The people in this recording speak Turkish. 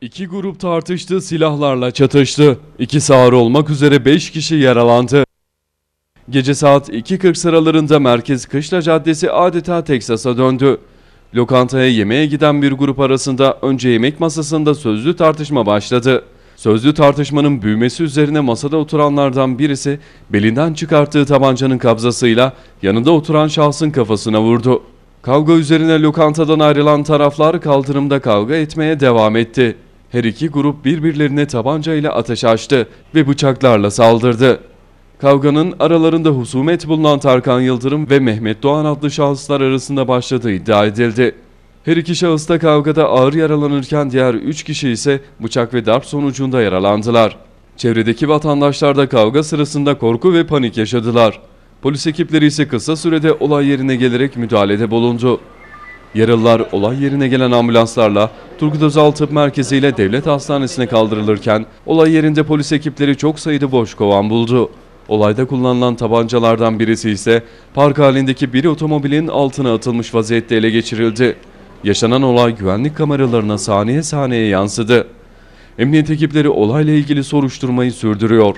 İki grup tartıştı, silahlarla çatıştı. İki sağır olmak üzere 5 kişi yaralandı. Gece saat 2.40 sıralarında Merkez Kışla Caddesi adeta Teksas'a döndü. Lokantaya yemeğe giden bir grup arasında önce yemek masasında sözlü tartışma başladı. Sözlü tartışmanın büyümesi üzerine masada oturanlardan birisi belinden çıkarttığı tabancanın kabzasıyla yanında oturan şahsın kafasına vurdu. Kavga üzerine lokantadan ayrılan taraflar kaldırımda kavga etmeye devam etti. Her iki grup birbirlerine tabanca ile ateş açtı ve bıçaklarla saldırdı. Kavganın aralarında husumet bulunan Tarkan Yıldırım ve Mehmet Doğan adlı şahıslar arasında başladığı iddia edildi. Her iki şahıs da kavgada ağır yaralanırken diğer üç kişi ise bıçak ve darp sonucunda yaralandılar. Çevredeki vatandaşlar da kavga sırasında korku ve panik yaşadılar. Polis ekipleri ise kısa sürede olay yerine gelerek müdahalede bulundu. Yaralılar olay yerine gelen ambulanslarla Turgut Özal Tıp Merkezi ile Devlet Hastanesi'ne kaldırılırken olay yerinde polis ekipleri çok sayıda boş kovan buldu. Olayda kullanılan tabancalardan birisi ise park halindeki bir otomobilin altına atılmış vaziyette ele geçirildi. Yaşanan olay güvenlik kameralarına saniye saniye yansıdı. Emniyet ekipleri olayla ilgili soruşturmayı sürdürüyor.